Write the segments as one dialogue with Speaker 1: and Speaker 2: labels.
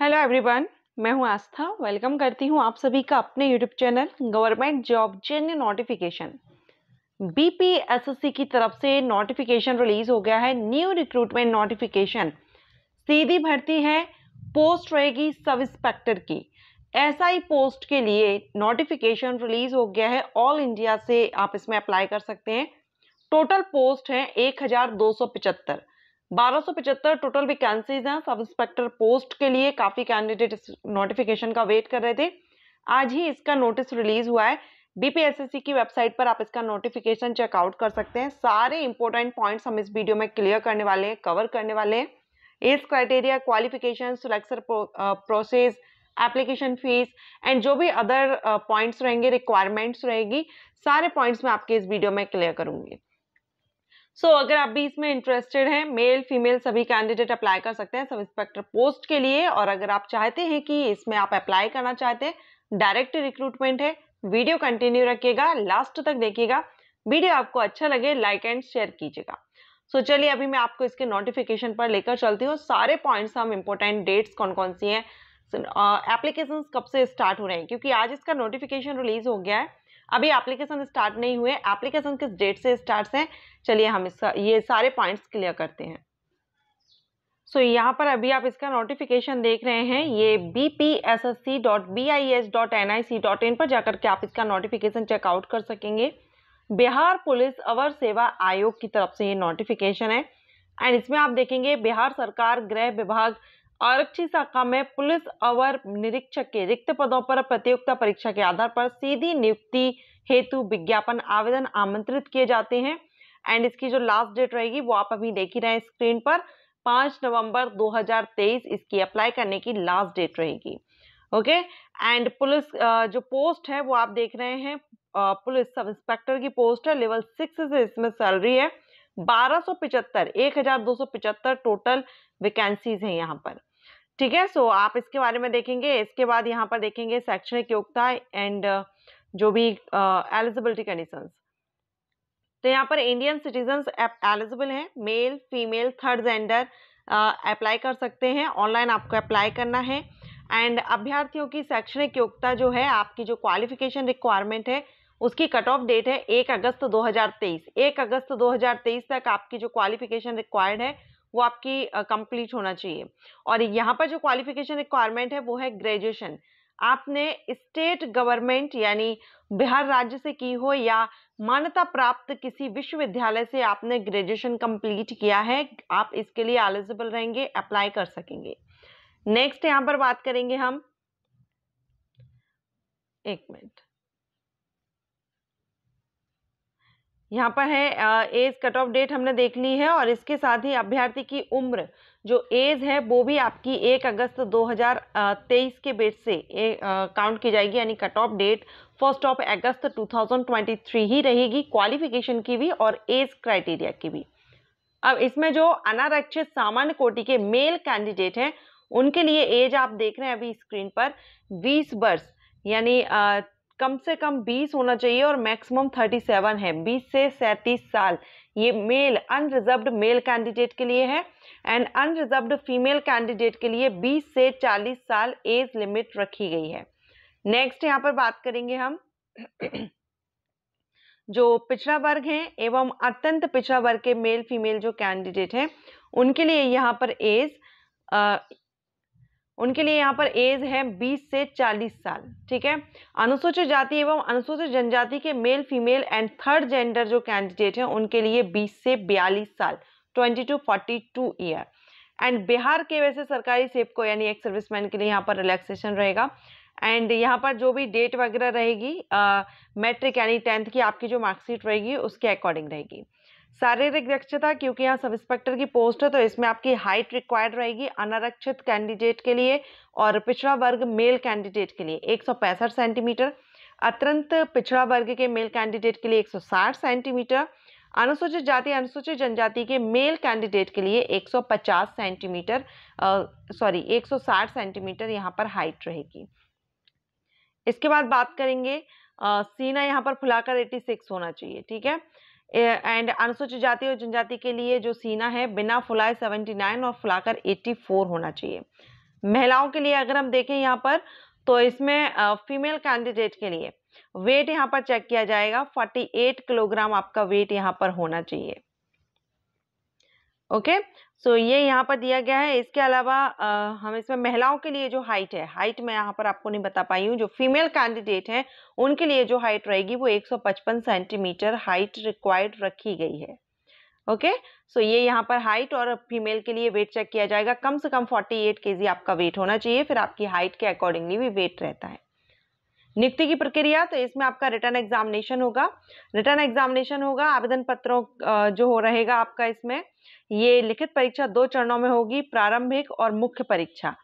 Speaker 1: Hello everyone मैं हूं आस्था welcome करती हूं आप सभी का अपने यूट्यूब चैनल गवर्नमेंट जॉब जेन्य नोटिफिकेशन बीपीएसएससी की तरफ से नोटिफिकेशन रिलीज हो गया है न्यू रिक्रूटमेंट नोटिफिकेशन सीधी भर्ती है पोस्ट रहेगी सब इंस्पेक्टर की ऐसा ही पोस्ट के लिए नोटिफिकेशन रिलीज हो गया है ऑल इंडिया से आप इसमें अप्लाई कर सकते हैं टोटल पोस्ट हैं एक हज़ार दो सौ पचहत्तर 1275 टोटल वैकेंसीज हैं सब इंस्पेक्टर पोस्ट के लिए काफ़ी कैंडिडेट नोटिफिकेशन का वेट कर रहे थे आज ही इसका नोटिस रिलीज हुआ है बीपीएसएससी की वेबसाइट पर आप इसका नोटिफिकेशन चेकआउट कर सकते हैं सारे इंपॉर्टेंट पॉइंट्स हम इस वीडियो में क्लियर करने वाले हैं कवर करने वाले हैं age criteria qualification selection process application fees and जो भी अदर पॉइंट्स uh, रहेंगे रिक्वायरमेंट्स रहेगी सारे पॉइंट्स मैं आपके इस वीडियो में क्लियर करूंगी सो so, अगर आप भी इसमें इंटरेस्टेड हैं मेल फीमेल सभी कैंडिडेट अप्लाई कर सकते हैं सब इंस्पेक्टर पोस्ट के लिए और अगर आप चाहते हैं कि इसमें आप अप्लाई करना चाहते हैं डायरेक्ट रिक्रूटमेंट है वीडियो कंटिन्यू रखिएगा लास्ट तक देखिएगा वीडियो आपको अच्छा लगे लाइक एंड शेयर कीजिएगा सो so, चलिए अभी मैं आपको इसके नोटिफिकेशन पर लेकर चलती हूँ सारे पॉइंट्स हम इम्पोर्टेंट डेट्स कौन कौन सी हैं एप्लीकेशन so, uh, कब से स्टार्ट हो रहे हैं क्योंकि आज इसका नोटिफिकेशन रिलीज हो गया है अभी एप्लीकेशन स्टार्ट नहीं हुए एप्लीकेशन किस डेट से स्टार्ट हैं चलिए हम इसका ये सारे पॉइंट्स क्लियर करते हैं सो so, यहाँ पर अभी आप इसका नोटिफिकेशन देख रहे हैं ये B P S S C dot B I S dot N I C dot in पर जाकर के आप इसका नोटिफिकेशन चेकआउट कर सकेंगे बिहार पुलिस अवर सेवा आयोग की तरफ से ये नोटिफिकेशन है एंड इसमें आप देखेंगे बिहार सरकार गृह विभाग आरक्षी शाखा में पुलिस अवर निरीक्षक के रिक्त पदों पर प्रतियोगिता परीक्षा के आधार पर सीधी नियुक्ति हेतु विज्ञापन आवेदन आमंत्रित किए जाते हैं एंड इसकी जो लास्ट डेट रहेगी वो आप अभी देख ही रहे हैं स्क्रीन पर पाँच नवंबर 2023 इसकी अप्लाई करने की लास्ट डेट रहेगी ओके एंड पुलिस जो पोस्ट है वो आप देख रहे हैं पुलिस सब इंस्पेक्टर की पोस्ट है लेवल सिक्स से इसमें सैलरी है बारह सौ पिचहत्तर एक हजार दो सौ पिचहत्तर टोटल वैकेंसीज हैं यहाँ पर ठीक है सो आप इसके बारे में देखेंगे इसके बाद यहाँ पर देखेंगे शैक्षणिक योग्यता एंड जो भी एलिजिबिलिटी uh, कंडीशन तो यहाँ पर इंडियन सिटीजन एलिजिबल हैं male female third gender apply कर सकते हैं ऑनलाइन आपको अप्लाई करना है एंड अभ्यर्थियों की शैक्षणिक योग्यता जो है आपकी जो क्वालिफिकेशन रिक्वायरमेंट है उसकी कट ऑफ डेट है एक अगस्त 2023 एक अगस्त 2023 तक आपकी जो क्वालिफिकेशन रिक्वायर्ड है वो आपकी कंप्लीट होना चाहिए और यहाँ पर जो क्वालिफिकेशन रिक्वायरमेंट है वो है ग्रेजुएशन आपने स्टेट गवर्नमेंट यानी बिहार राज्य से की हो या मान्यता प्राप्त किसी विश्वविद्यालय से आपने ग्रेजुएशन कंप्लीट किया है आप इसके लिए एलिजिबल रहेंगे अप्लाई कर सकेंगे नेक्स्ट यहाँ पर बात करेंगे हम एक मिनट यहाँ पर है एज कट ऑफ डेट हमने देख ली है और इसके साथ ही अभ्यर्थी की उम्र जो एज है वो भी आपकी एक अगस्त 2023 के बेट से काउंट की जाएगी यानी cut off date first of August 2023 ही रहेगी क्वालिफिकेशन की भी और एज क्राइटेरिया की भी अब इसमें जो अनारक्षित सामान्य कोटि के मेल कैंडिडेट हैं उनके लिए एज आप देख रहे हैं अभी स्क्रीन पर बीस वर्ष यानी कम से कम 20 होना चाहिए और मैक्सिमम 37 है 20 से 37 साल ये मेल अनरिजर्व्ड मेल कैंडिडेट के लिए है एंड अनरिजर्व्ड फीमेल कैंडिडेट के लिए 20 से 40 साल एज लिमिट रखी गई है नेक्स्ट यहाँ पर बात करेंगे हम जो पिछड़ा वर्ग हैं एवं अत्यंत पिछड़ा वर्ग के मेल फीमेल जो कैंडिडेट हैं उनके लिए यहाँ पर एज उनके लिए यहाँ पर एज है 20 से 40 साल ठीक है अनुसूचित जाति एवं अनुसूचित जनजाति के male female and third gender जो कैंडिडेट हैं उनके लिए 20 से 42 साल 20 टू 42 ईयर एंड बिहार के वैसे सरकारी सेप को यानी एक सर्विसमैन के लिए यहाँ पर रिलैक्सेशन रहेगा एंड यहाँ पर जो भी डेट वगैरह रहेगी मैट्रिक यानी टेंथ की आपकी जो मार्कशीट रहेगी उसके अकॉर्डिंग रहेगी शारीरिक दक्षता क्योंकि यहाँ सब इंस्पेक्टर की पोस्ट है तो इसमें आपकी हाइट रिक्वायर्ड रहेगी अनारक्षित कैंडिडेट के लिए और पिछड़ा वर्ग मेल कैंडिडेट के लिए एक सेंटीमीटर अत्यंत पिछड़ा वर्ग के मेल कैंडिडेट के लिए 160 सेंटीमीटर अनुसूचित जाति अनुसूचित जनजाति के मेल कैंडिडेट के लिए 150 सेंटीमीटर सॉरी 160 सेंटीमीटर यहाँ पर हाइट रहेगी इसके बाद बात करेंगे आ, सीना यहाँ पर फुलाकर 86 होना चाहिए ठीक है एंड अनुसूचित जाति और जनजाति के लिए जो सीना है बिना फुलाए 79 और फुलाकर 84 होना चाहिए महिलाओं के लिए अगर हम देखें यहाँ पर तो इसमें फीमेल कैंडिडेट के लिए वेट यहाँ पर चेक किया जाएगा 48 किलोग्राम आपका वेट यहाँ पर होना चाहिए ओके okay? सो so, ये यहाँ पर दिया गया है इसके अलावा हम इसमें महिलाओं के लिए जो हाइट है हाइट मैं यहाँ पर आपको नहीं बता पाई हूँ जो फीमेल कैंडिडेट हैं उनके लिए जो हाइट रहेगी वो 155 सेंटीमीटर हाइट रिक्वायर्ड रखी गई है ओके okay? सो so, ये यहाँ पर हाइट और फीमेल के लिए वेट चेक किया जाएगा कम से कम 48 केजी आपका वेट होना चाहिए फिर आपकी हाइट के अकॉर्डिंगली भी वेट रहता है नियुक्ति की प्रक्रिया तो इसमें आपका रिटर्न एग्जामिनेशन होगा रिटर्न एग्जामिनेशन होगा आवेदन पत्रों जो हो रहेगा आपका इसमें ये लिखित परीक्षा दो चरणों में होगी प्रारंभिक और मुख्य परीक्षा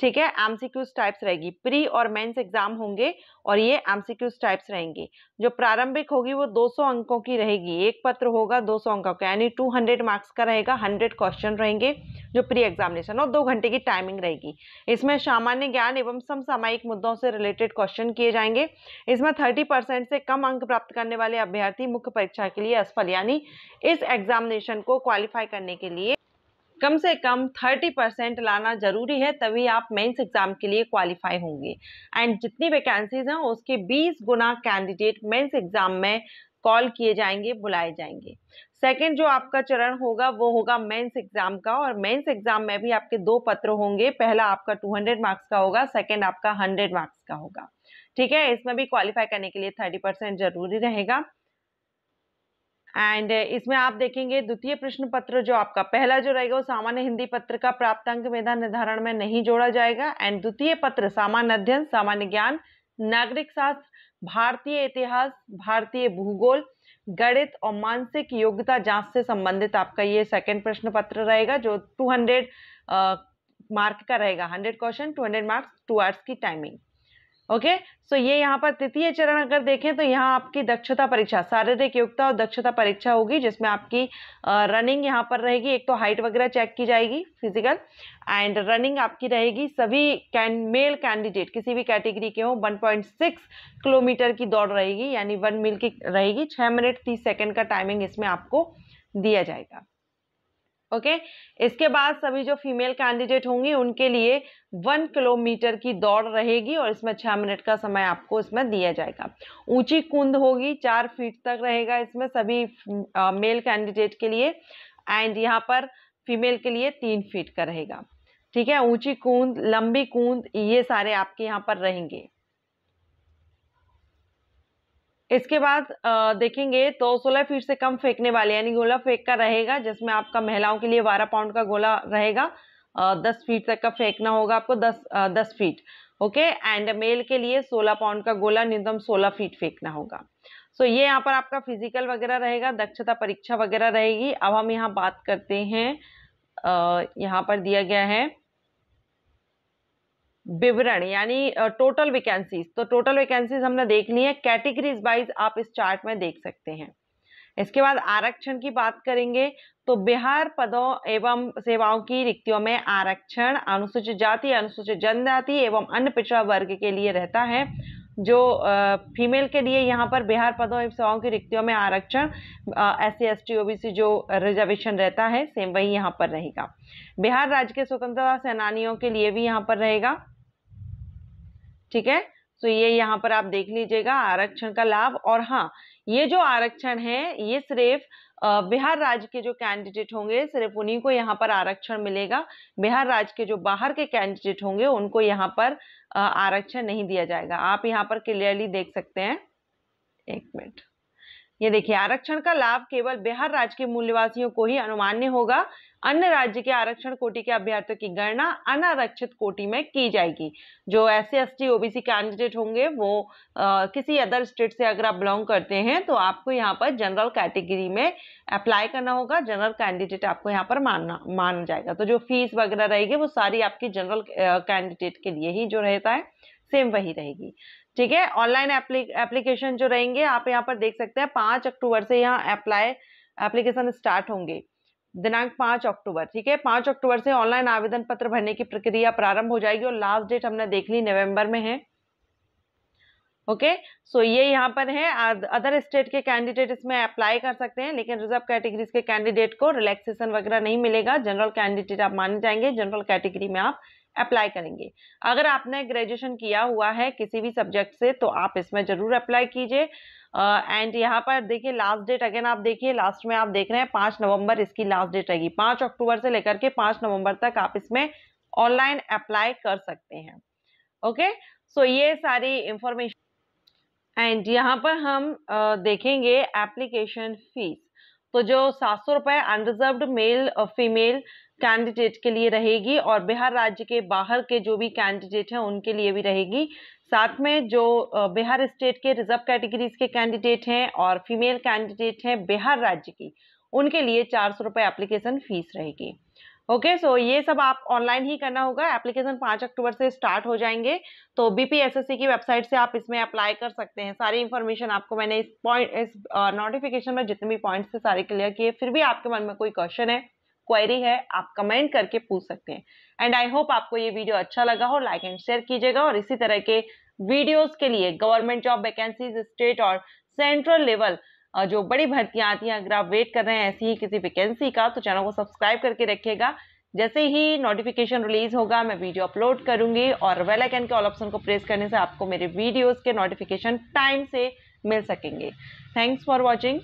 Speaker 1: ठीक है एमसीक्यूज टाइप्स रहेगी प्री और मेंस एग्जाम होंगे और ये एमसीक्यूज टाइप्स रहेंगे जो प्रारंभिक होगी वो 200 अंकों की रहेगी एक पत्र होगा 200 अंकों का यानी 200 मार्क्स का रहेगा 100 क्वेश्चन रहेंगे जो प्री एग्जामिनेशन और दो घंटे की टाइमिंग रहेगी इसमें सामान्य ज्ञान एवं समसामयिक मुद्दों से रिलेटेड क्वेश्चन किए जाएंगे इसमें थर्टी परसेंट से कम अंक प्राप्त करने वाले अभ्यर्थी मुख्य परीक्षा के लिए असफल यानी इस एग्जामिनेशन को क्वालिफाई करने के लिए कम से कम 30 परसेंट लाना जरूरी है तभी आप मेंस एग्जाम के लिए क्वालिफाई होंगे एंड जितनी वैकेंसीज हैं उसके 20 गुना कैंडिडेट मेंस एग्जाम में कॉल किए जाएंगे बुलाए जाएंगे सेकेंड जो आपका चरण होगा वो होगा मेंस एग्जाम का और मेंस एग्जाम में भी आपके दो पत्र होंगे पहला आपका 200 मार्क्स का होगा सेकेंड आपका 100 मार्क्स का होगा ठीक है इसमें भी क्वालिफाई करने के लिए 30 परसेंट जरूरी रहेगा एंड इसमें आप देखेंगे द्वितीय प्रश्न पत्र जो आपका पहला जो रहेगा वो सामान्य हिंदी पत्र का प्राप्त अंक मेधा निर्धारण में नहीं जोड़ा जाएगा एंड द्वितीय पत्र सामान्य अध्ययन सामान्य ज्ञान नागरिक शास्त्र भारतीय इतिहास भारतीय भूगोल गणित और मानसिक योग्यता जांच से संबंधित आपका ये सेकंड प्रश्न पत्र रहेगा जो 200 मार्क का रहेगा 100 क्वेश्चन 200 मार्क्स टू आवर्स की टाइमिंग ओके सो ये यहाँ पर तृतीय चरण अगर देखें तो यहाँ आपकी दक्षता परीक्षा शारीरिक योग्यता और दक्षता परीक्षा होगी जिसमें आपकी रनिंग यहाँ पर रहेगी एक तो हाइट वगैरह चेक की जाएगी फिजिकल एंड रनिंग आपकी रहेगी सभी कैन मेल कैंडिडेट किसी भी कैटेगरी के हों 1.6 किलोमीटर की दौड़ रहेगी यानी वन मील की रहेगी छः मिनट तीस सेकेंड का टाइमिंग इसमें आपको दिया जाएगा ओके इसके बाद सभी जो फीमेल कैंडिडेट होंगी उनके लिए वन किलोमीटर की दौड़ रहेगी और इसमें छः मिनट का समय आपको इसमें दिया जाएगा ऊंची कुंद होगी चार फीट तक रहेगा इसमें सभी मेल कैंडिडेट के लिए एंड यहाँ पर फीमेल के लिए तीन फीट का रहेगा ठीक है ऊंची कूंद लंबी कूंद ये सारे आपके यहाँ पर रहेंगे इसके बाद देखेंगे तो सोलह फीट से कम फेंकने वाले यानी गोला फेंक का रहेगा जिसमें आपका महिलाओं के लिए बारह पाउंड का गोला रहेगा दस फीट तक का फेंकना होगा आपको दस दस फीट ओके एंड मेल के लिए सोलह पाउंड का गोला न्यूनतम सोलह फीट फेंकना होगा सो ये यहाँ पर आपका फिजिकल वगैरह रहेगा दक्षता परीक्षा वगैरह रहेगी अब हम यहाँ बात करते हैं यहाँ पर दिया गया है विवरण यानी टोटल वैकेंसीज तो टोटल वैकेंसीज हमने देख ली है कैटेगरीज वाइज आप इस चार्ट में देख सकते हैं इसके बाद आरक्षण की बात करेंगे तो बिहार पदों एवं सेवाओं की रिक्तियों में आरक्षण अनुसूचित जाति अनुसूचित जनजाति एवं अन्य पिछड़ा वर्ग के लिए रहता है जो फीमेल के लिए यहाँ पर बिहार पदों एवं सेवाओं की रिक्तियों में आरक्षण S C S T OBC जो रिजर्वेशन रहता है सेम वही यहाँ पर रहेगा बिहार राज्य के स्वतंत्रता सेनानियों के लिए भी यहाँ पर रहेगा ठीक है तो ये यहाँ पर आप देख लीजिएगा आरक्षण का लाभ और हाँ ये जो आरक्षण है ये सिर्फ बिहार राज्य के जो कैंडिडेट होंगे सिर्फ उन्हीं को यहाँ पर आरक्षण मिलेगा बिहार राज्य के जो बाहर के कैंडिडेट होंगे उनको यहाँ पर आरक्षण नहीं दिया जाएगा आप यहाँ पर क्लियरली देख सकते हैं एक मिनट ये देखिए आरक्षण का लाभ केवल बिहार राज्य के मूल निवासियों को ही अनुमान्य होगा अन्य राज्य के आरक्षण कोटि के अभ्यर्थियों की गणना अनारक्षित कोटि में की जाएगी जो S C S T OBC candidate होंगे वो आ, किसी अदर स्टेट से अगर आप बिलोंग करते हैं तो आपको यहाँ पर जनरल कैटेगरी में अप्लाई करना होगा जनरल कैंडिडेट आपको यहाँ पर मानना माना जाएगा तो जो फीस वगैरह रहेगी वो सारी आपकी जनरल कैंडिडेट के लिए ही जो रहता है सेम वही रहेगी ठीक है ऑनलाइन एप्लीकेशन जो रहेंगे आप यहाँ पर देख सकते हैं पाँच अक्टूबर से यहाँ अप्लाई एप्लीकेशन स्टार्ट होंगे दिनांक पाँच अक्टूबर ठीक है पाँच अक्टूबर से ऑनलाइन आवेदन पत्र भरने की प्रक्रिया प्रारंभ हो जाएगी और लास्ट डेट हमने देख ली नवंबर में है ओके सो ये यहाँ पर है अदर स्टेट के कैंडिडेट इसमें अप्लाई कर सकते हैं लेकिन रिजर्व कैटेगरीज के कैंडिडेट को रिलैक्सेशन वगैरह नहीं मिलेगा जनरल कैंडिडेट आप माने जाएंगे जनरल कैटेगरी में आप अप्लाई करेंगे अगर आपने ग्रेजुएशन किया हुआ है किसी भी सब्जेक्ट से तो आप इसमें ज़रूर अप्लाई कीजिए एंड यहाँ पर देखिए लास्ट डेट अगेन आप देखिए लास्ट में आप देख रहे हैं पाँच नवंबर इसकी लास्ट डेट रहेगी पाँच अक्टूबर से लेकर के पाँच नवंबर तक आप इसमें ऑनलाइन अप्लाई कर सकते हैं ओके okay? सो so, ये सारी इंफॉर्मेशन एंड यहाँ पर हम देखेंगे एप्लीकेशन फीस तो जो सात सौ रुपए अनरिजर्व मेल फीमेल कैंडिडेट के लिए रहेगी और बिहार राज्य के बाहर के जो भी कैंडिडेट हैं उनके लिए भी रहेगी साथ में जो बिहार स्टेट के रिजर्व कैटेगरीज के कैंडिडेट हैं और फीमेल कैंडिडेट हैं बिहार राज्य की उनके लिए चार सौ रुपये एप्लीकेशन फीस रहेगी ओके okay, सो so ये सब आप ऑनलाइन ही करना होगा एप्लीकेशन पांच अक्टूबर से स्टार्ट हो जाएंगे तो बीपीएसएससी की वेबसाइट से आप इसमें अप्लाई कर सकते हैं सारी इन्फॉर्मेशन आपको मैंने इस पॉइंट इस नोटिफिकेशन में जितने भी पॉइंट्स थे सारे क्लियर किए फिर भी आपके मन में कोई क्वेश्चन है क्वेरी है आप कमेंट करके पूछ सकते हैं एंड आई होप आपको ये वीडियो अच्छा लगा हो लाइक एंड शेयर कीजिएगा और इसी तरह के वीडियोज़ के लिए गवर्नमेंट जॉब वैकेंसीज स्टेट और सेंट्रल लेवल जो बड़ी भर्तियाँ आती हैं अगर आप वेट कर रहे हैं ऐसी ही किसी वैकेंसी का तो चैनल को सब्सक्राइब करके रखिएगा जैसे ही नोटिफिकेशन रिलीज होगा मैं वीडियो अपलोड करूंगी और वेल आइकन के ऑल ऑप्शन को प्रेस करने से आपको मेरे वीडियोज़ के नोटिफिकेशन टाइम से मिल सकेंगे थैंक्स फॉर वॉचिंग